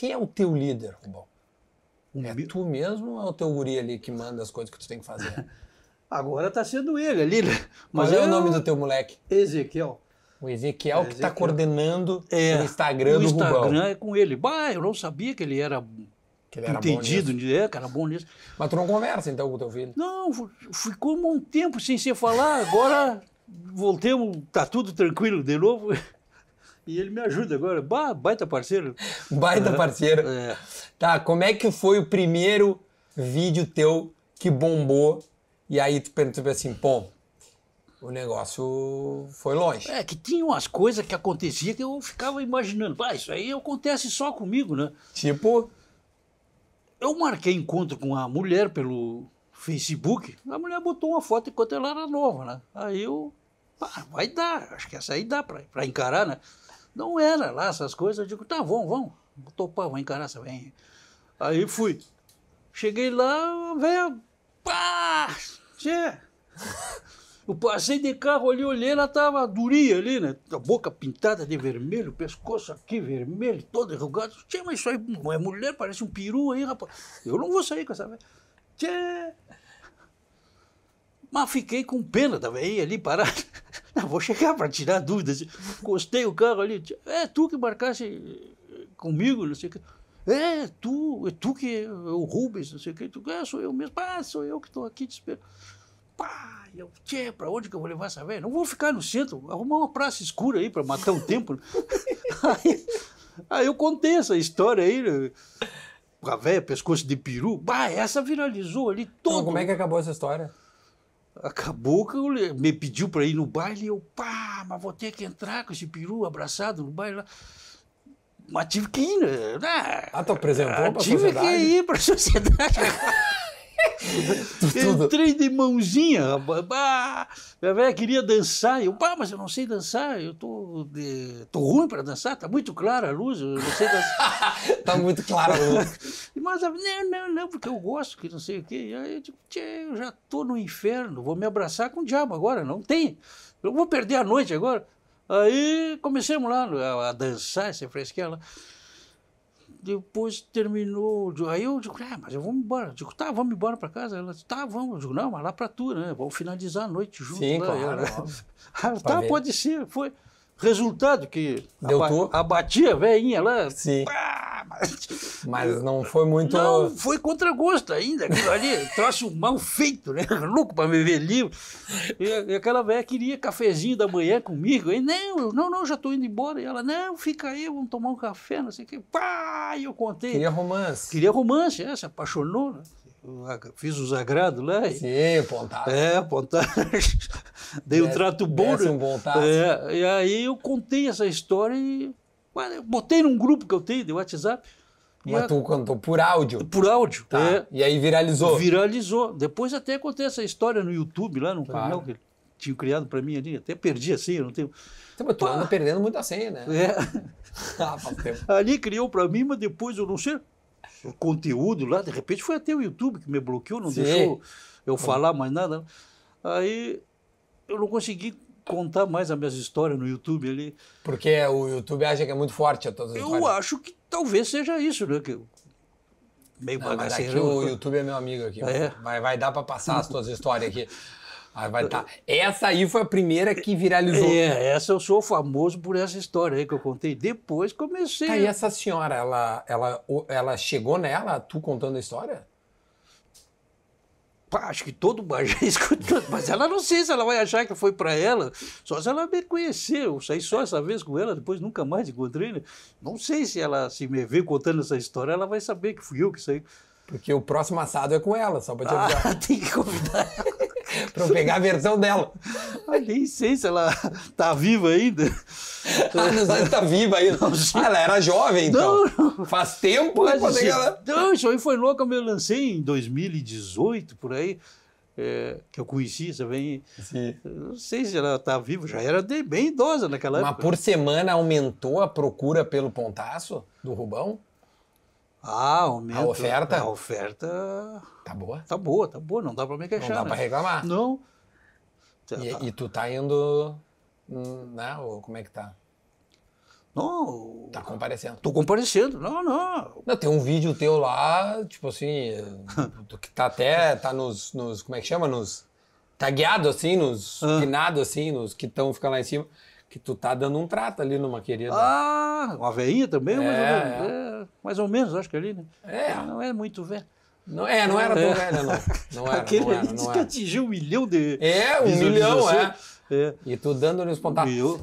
Quem é o teu líder, Rubão? é tu mesmo ou é o teu guri ali que manda as coisas que tu tem que fazer? Agora está sendo ele ali. Né? Mas Qual é o nome do teu moleque? Ezequiel. O Ezequiel, que está coordenando é. o Instagram do Instagram Rubão. O Instagram é com ele. Bah, eu não sabia que ele era que ele era entendido, bom nisso. é, cara, bom nisso. Mas tu não conversa então com o teu filho? Não, ficou um tempo sem se falar, agora voltemos, tá tudo tranquilo de novo. E ele me ajuda agora. Bah, baita parceiro. baita parceiro. É. Tá, como é que foi o primeiro vídeo teu que bombou? E aí tu perguntou assim, pô, o negócio foi longe. É, que tinha umas coisas que acontecia que eu ficava imaginando. Ah, isso aí acontece só comigo, né? Tipo? Eu marquei encontro com a mulher pelo Facebook. A mulher botou uma foto enquanto ela era nova, né? Aí eu... Ah, vai dar, acho que essa aí dá para encarar, né? Não era lá essas coisas. Eu digo, tá, vamos, vamos. topar, vou encarar essa vem. Aí fui. Cheguei lá, velho. Pá! Tchê. Eu passei de carro ali, olhei, ela tava durinha ali, né? A boca pintada de vermelho, o pescoço aqui vermelho, todo enrugado. Tchê, mas isso aí é mulher, parece um peru aí, rapaz. Eu não vou sair com essa velha. Tchê. Mas fiquei com pena da velhinha ali parada vou chegar para tirar dúvidas. Gostei o carro ali. É tu que marcasse eh, comigo, não sei o quê. É, tu, é tu que é o Rubens, não sei o quê. Tu, é, sou eu mesmo. Ah, sou eu que estou aqui te esperando. Pá, eu, tchê, para onde que eu vou levar essa velha? Não vou ficar no centro, arrumar uma praça escura aí para matar um tempo. aí, aí eu contei essa história aí. Né? a velha pescoço de peru. Bah, essa viralizou ali então, todo. Então, como é que acabou essa história? Acabou, cabocla me pediu para ir no baile e eu, pá, mas vou ter que entrar com esse peru abraçado no baile lá. Mas tive que ir, né? né? Ah, tu apresentou ah, Tive que ir para a sociedade. Entrei de mãozinha, bah, minha velha queria dançar. Eu, pá, mas eu não sei dançar, eu tô, de, tô ruim para dançar, tá muito clara a luz, eu não sei dançar. tá muito clara a luz. Mas não, não, não, porque eu gosto, que não sei o quê. Aí eu digo, tchê, eu já estou no inferno, vou me abraçar com o diabo agora, não tem. Eu vou perder a noite agora. Aí comecemos lá a, dançar, essa fresquinha lá. Depois terminou. Aí eu digo, ah, mas eu vou embora. Eu digo, tá, vamos embora para casa. Ela disse, tá, vamos. Eu digo, não, mas lá para tu, né? Vamos finalizar a noite junto. Sim, lá. claro. Ela, ah, tá, pode ser. Foi resultado que Deu abatia a velhinha lá. Sim. Pá, mas não foi muito. Não, foi contra gosto ainda. Aquilo ali, um mal feito, né? Louco para beber livro. E, aquela velha queria cafezinho da manhã comigo. E não, não, não, já estou indo embora. E ela, não, fica aí, vamos tomar um café, não sei o quê. Pá, e eu contei. Queria romance. Queria romance, é, se apaixonou, né? fiz os agrados lá. Sim, pontagem. É, pontagem. Dei um trato bom. Né? Um bom É, e aí eu contei essa história e eu botei num grupo que eu tenho de WhatsApp. Mas tu contou por áudio? Por áudio. Tá. É, e aí viralizou? Viralizou. Depois até acontece essa história no YouTube, lá no claro. canal que tinha criado para mim ali. Até perdi a senha, não tenho. Então, mas tu anda perdendo muita senha, né? É. ah, ali criou para mim, mas depois eu não sei. O conteúdo lá, de repente foi até o YouTube que me bloqueou, não Sim. deixou eu falar mais nada. Aí eu não consegui contar mais as minhas histórias no YouTube ali. Porque o YouTube acha que é muito forte a todas as Eu histórias. acho que talvez seja isso, né? Que meio não, Aqui o YouTube é meu amigo aqui. Ah, é? Vai, vai dar para passar as tuas histórias aqui. vai tá. Essa aí foi a primeira que viralizou. É, essa eu sou famoso por essa história aí que eu contei. Depois comecei. Tá, e essa senhora, ela, ela, ela chegou nela, tu contando a história? Pá, acho que todo mundo já escutou, mas ela não sei se ela vai achar que foi para ela, só se ela me conhecer. Eu saí só essa vez com ela, depois nunca mais encontrei. Né? Não sei se ela se me ver contando essa história, ela vai saber que fui eu que saí. Porque o próximo assado é com ela, só para te ah, avisar. Ah, tem que convidar para eu pegar a versão dela. Mas ah, nem sei se ela tá viva ainda. Ah, nos tá viva aí Ah, ela era jovem, então. Não, Faz tempo mas, que ela... Não, isso aí foi louco. Eu me lancei em 2018, por aí, é, que eu conheci também. Sim. Não sei se ela tá viva, já era de, bem idosa naquela mas época. Mas por semana aumentou a procura pelo pontaço do Rubão? Ah, aumentou. A oferta? A oferta... Tá boa? Tá boa, tá boa. Não dá pra me queixar, Não dá né? pra reclamar. Não. E, tá. e tu tá indo não, né? ou como é que tá? Não. Tá comparecendo. Tô comparecendo. Não, não. Não, tem um vídeo teu lá, tipo assim, que tá até, tá nos, nos, como é que chama? Nos tagueado assim, nos ah. pinado assim, nos que estão ficando lá em cima, que tu tá dando um trato ali numa querida. Ah, uma veinha também, é, mais, ou é, menos, é. é, mais ou menos, acho que ali, né? É. Não é muito velho. Não, é, não era tão é. velha, não. Não era, Aquele não era, não que atingiu um milhão de. É, um milhão, é. É. E tu dando nos os